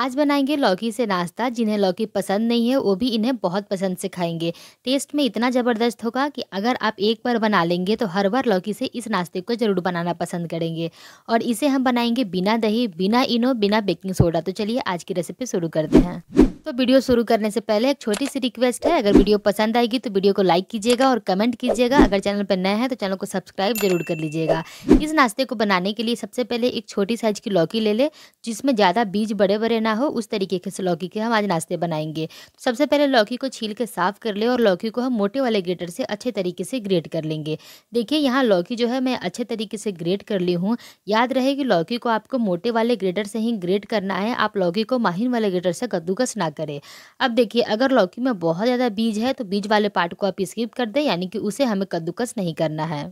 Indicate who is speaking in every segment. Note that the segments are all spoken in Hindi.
Speaker 1: आज बनाएंगे लौकी से नाश्ता जिन्हें लौकी पसंद नहीं है वो भी इन्हें बहुत पसंद से खाएंगे टेस्ट में इतना ज़बरदस्त होगा कि अगर आप एक बार बना लेंगे तो हर बार लौकी से इस नाश्ते को ज़रूर बनाना पसंद करेंगे और इसे हम बनाएंगे बिना दही बिना इनो बिना बेकिंग सोडा तो चलिए आज की रेसिपी शुरू करते हैं तो वीडियो शुरू करने से पहले एक छोटी सी रिक्वेस्ट है अगर वीडियो पसंद आएगी तो वीडियो को लाइक कीजिएगा और कमेंट कीजिएगा अगर चैनल पर नए हैं तो चैनल को सब्सक्राइब जरूर कर लीजिएगा इस नाश्ते को बनाने के लिए सबसे पहले एक छोटी साइज की लौकी ले ले जिसमें ज़्यादा बीज बड़े बड़े ना हो उस तरीके के लौकी के हम आज नाश्ते बनाएंगे सबसे पहले लौकी को छील के साफ कर ले और लौकी को हम मोटे वाले ग्रेटर से अच्छे तरीके से ग्रेट कर लेंगे देखिए यहाँ लौकी जो है मैं अच्छे तरीके से ग्रेट कर ली हूँ याद रहे कि लौकी को आपको मोटे वाले ग्रेटर से ही ग्रेट करना है आप लौकी को माहिन वाले ग्रेटर से कद्दूकस ना करें अब देखिए अगर लौकी में बहुत ज़्यादा बीज है तो बीज वाले पार्ट को आप स्किप कर दें यानी कि उसे हमें कद्दूकस नहीं करना है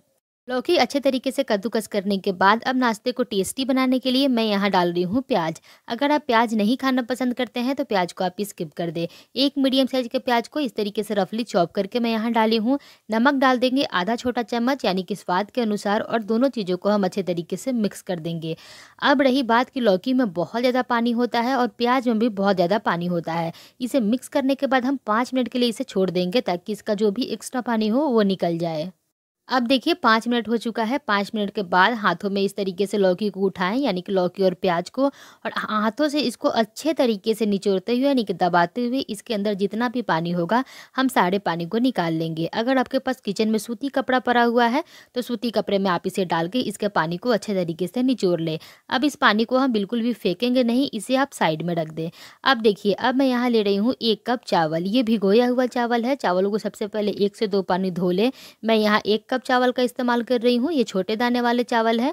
Speaker 1: लौकी अच्छे तरीके से कद्दूकस करने के बाद अब नाश्ते को टेस्टी बनाने के लिए मैं यहाँ डाल रही हूँ प्याज अगर आप प्याज नहीं खाना पसंद करते हैं तो प्याज को आप स्किप कर दें एक मीडियम साइज के प्याज को इस तरीके से रफली चॉप करके मैं यहाँ डाली हूँ नमक डाल देंगे आधा छोटा चम्मच यानी कि स्वाद के अनुसार और दोनों चीज़ों को हम अच्छे तरीके से मिक्स कर देंगे अब रही बात कि लौकी में बहुत ज़्यादा पानी होता है और प्याज में भी बहुत ज़्यादा पानी होता है इसे मिक्स करने के बाद हम पाँच मिनट के लिए इसे छोड़ देंगे ताकि इसका जो भी एक्स्ट्रा पानी हो वो निकल जाए अब देखिए पाँच मिनट हो चुका है पाँच मिनट के बाद हाथों में इस तरीके से लौकी को उठाएं यानी कि लौकी और प्याज को और हाथों से इसको अच्छे तरीके से निचोड़ते हुए यानी कि दबाते हुए इसके अंदर जितना भी पानी होगा हम सारे पानी को निकाल लेंगे अगर आपके पास किचन में सूती कपड़ा पड़ा हुआ है तो सूती कपड़े में आप इसे डाल के इसके पानी को अच्छे तरीके से निचोड़ लें अब इस पानी को हम बिल्कुल भी फेंकेंगे नहीं इसे आप साइड में रख दें अब देखिए अब मैं यहाँ ले रही हूँ एक कप चावल ये भिगोया हुआ चावल है चावल को सबसे पहले एक से दो पानी धो लें मैं यहाँ एक कप कप चावल का इस्तेमाल कर रही हूँ ये छोटे दाने वाले चावल है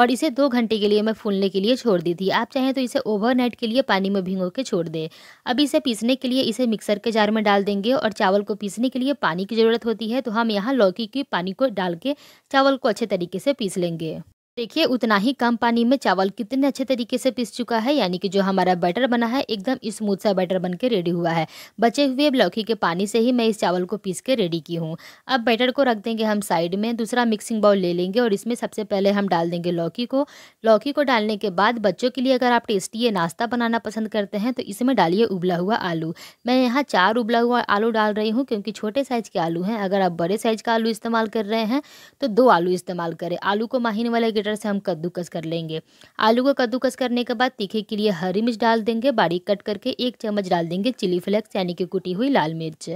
Speaker 1: और इसे दो घंटे के लिए मैं फूलने के लिए छोड़ दी थी आप चाहें तो इसे ओवरनाइट के लिए पानी में भिंगो के छोड़ दें अब इसे पीसने के लिए इसे मिक्सर के जार में डाल देंगे और चावल को पीसने के लिए पानी की ज़रूरत होती है तो हम यहाँ लौकी की पानी को डाल के चावल को अच्छे तरीके से पीस लेंगे देखिए उतना ही कम पानी में चावल कितने अच्छे तरीके से पीस चुका है यानी कि जो हमारा बैटर बना है एकदम स्मूथ सा बैटर बन के रेडी हुआ है बचे हुए लौकी के पानी से ही मैं इस चावल को पीस के रेडी की हूँ अब बैटर को रख देंगे हम साइड में दूसरा मिक्सिंग बाउल ले लेंगे और इसमें सबसे पहले हम डाल देंगे लौकी को लौकी को डालने के बाद बच्चों के लिए अगर आप टेस्टी ये नाश्ता बनाना पसंद करते हैं तो इसमें डालिए उबला हुआ आलू मैं यहाँ चार उबला हुआ आलू डाल रही हूँ क्योंकि छोटे साइज़ के आलू हैं अगर आप बड़े साइज़ का आलू इस्तेमाल कर रहे हैं तो दो आलू इस्तेमाल करें आलू को माहिने वाले तरह से हम कद्दूकस कर लेंगे आलू को कद्दूकस करने के बाद तीखे के लिए हरी मिर्च डाल देंगे बारीक कट करके एक चम्मच डाल देंगे चिली फ्लेक्स यानी कि कुटी हुई लाल मिर्च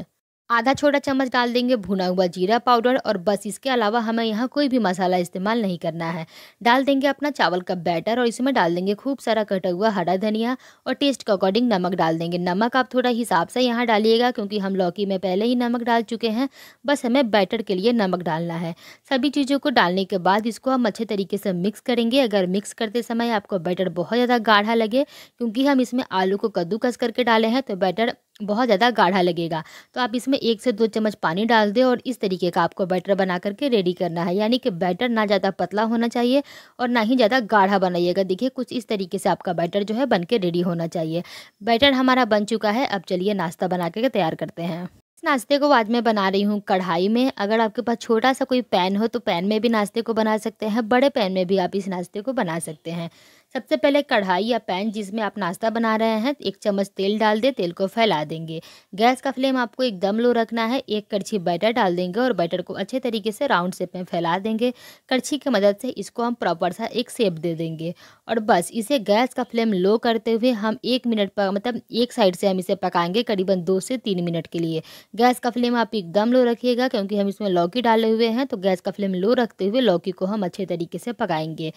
Speaker 1: आधा छोटा चम्मच डाल देंगे भुना हुआ जीरा पाउडर और बस इसके अलावा हमें यहाँ कोई भी मसाला इस्तेमाल नहीं करना है डाल देंगे अपना चावल का बैटर और इसमें डाल देंगे खूब सारा कटा हुआ हरा धनिया और टेस्ट के अकॉर्डिंग नमक डाल देंगे नमक आप थोड़ा हिसाब से यहाँ डालिएगा क्योंकि हम लौकी में पहले ही नमक डाल चुके हैं बस हमें बैटर के लिए नमक डालना है सभी चीज़ों को डालने के बाद इसको हम अच्छे तरीके से मिक्स करेंगे अगर मिक्स करते समय आपको बैटर बहुत ज़्यादा गाढ़ा लगे क्योंकि हम इसमें आलू को कद्दूकस करके डाले हैं तो बैटर बहुत ज़्यादा गाढ़ा लगेगा तो आप इसमें एक से दो चम्मच पानी डाल दें और इस तरीके का आपको बैटर बना करके रेडी करना है यानी कि बैटर ना ज़्यादा पतला होना चाहिए और ना ही ज़्यादा गाढ़ा बनाइएगा देखिए कुछ इस तरीके से आपका बैटर जो है बन के रेडी होना चाहिए बैटर हमारा बन चुका है अब चलिए नाश्ता बना करके तैयार करते हैं इस नाश्ते को आज मैं बना रही हूँ कढ़ाई में अगर आपके पास छोटा सा कोई पैन हो तो पैन में भी नाश्ते को बना सकते हैं बड़े पैन में भी आप इस नाश्ते को बना सकते हैं सबसे पहले कढ़ाई या पैन जिसमें आप नाश्ता बना रहे हैं एक चम्मच तेल डाल दें तेल को फैला देंगे गैस का फ्लेम आपको एकदम लो रखना है एक कड़छी बैटर डाल देंगे और बैटर को अच्छे तरीके से राउंड शेप में फैला देंगे कड़छी की मदद से इसको हम प्रॉपर सा एक शेप दे देंगे और बस इसे गैस का फ्लेम लो करते हुए हम एक मिनट पर मतलब एक साइड से हम इसे पकाएंगे करीबन दो से तीन मिनट के लिए गैस का फ्लेम आप एकदम लो रखिएगा क्योंकि हम इसमें लौकी डाले हुए हैं तो गैस का फ्लेम लो रखते हुए लौकी को हम अच्छे तरीके से पकाएंगे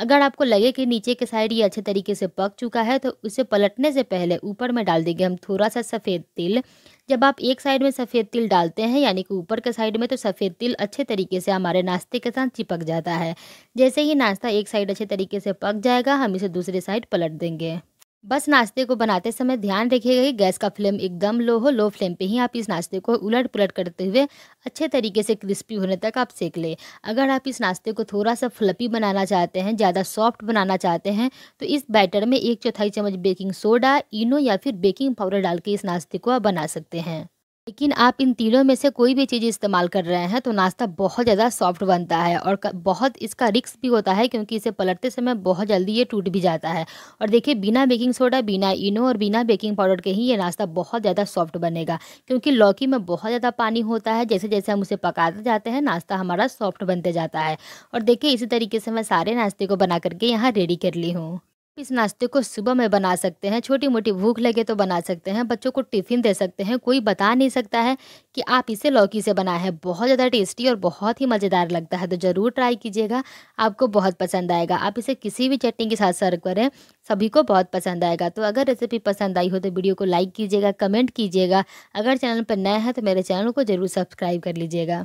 Speaker 1: अगर आपको लगे कि नीचे के साइड ये अच्छे तरीके से पक चुका है तो उसे पलटने से पहले ऊपर में डाल देंगे हम थोड़ा सा सफ़ेद तिल जब आप एक साइड में सफ़ेद तिल डालते हैं यानी कि ऊपर के साइड में तो सफ़ेद तिल अच्छे तरीके से हमारे नाश्ते के साथ चिपक जाता है जैसे ही नाश्ता एक साइड अच्छे तरीके से पक जाएगा हम इसे दूसरे साइड पलट देंगे बस नाश्ते को बनाते समय ध्यान रखिएगा कि गैस का फ्लेम एकदम लो हो लो फ्लेम पे ही आप इस नाश्ते को उलट पुलट करते हुए अच्छे तरीके से क्रिस्पी होने तक आप सेक लें अगर आप इस नाश्ते को थोड़ा सा फ्लपी बनाना चाहते हैं ज़्यादा सॉफ्ट बनाना चाहते हैं तो इस बैटर में एक चौथाई चम्मच बेकिंग सोडा इनो या फिर बेकिंग पाउडर डाल के इस नाश्ते को आप बना सकते हैं लेकिन आप इन तीनों में से कोई भी चीज़ इस्तेमाल कर रहे हैं तो नाश्ता बहुत ज़्यादा सॉफ्ट बनता है और बहुत इसका रिक्स भी होता है क्योंकि इसे पलटते समय बहुत जल्दी ये टूट भी जाता है और देखिए बिना बेकिंग सोडा बिना इनो और बिना बेकिंग पाउडर के ही ये नाश्ता बहुत ज़्यादा सॉफ्ट बनेगा क्योंकि लौकी में बहुत ज़्यादा पानी होता है जैसे जैसे हम उसे पकाते जाते हैं नाश्ता हमारा सॉफ्ट बनते जाता है और देखिए इसी तरीके से मैं सारे नाश्ते को बना करके यहाँ रेडी कर ली हूँ इस नाश्ते को सुबह में बना सकते हैं छोटी मोटी भूख लगे तो बना सकते हैं बच्चों को टिफ़िन दे सकते हैं कोई बता नहीं सकता है कि आप इसे लौकी से बनाए हैं बहुत ज़्यादा टेस्टी और बहुत ही मज़ेदार लगता है तो ज़रूर ट्राई कीजिएगा आपको बहुत पसंद आएगा आप इसे किसी भी चटनी के साथ सर्व करें सभी को बहुत पसंद आएगा तो अगर रेसिपी पसंद आई हो तो वीडियो को लाइक कीजिएगा कमेंट कीजिएगा अगर चैनल पर नए हैं तो मेरे चैनल को ज़रूर सब्सक्राइब कर लीजिएगा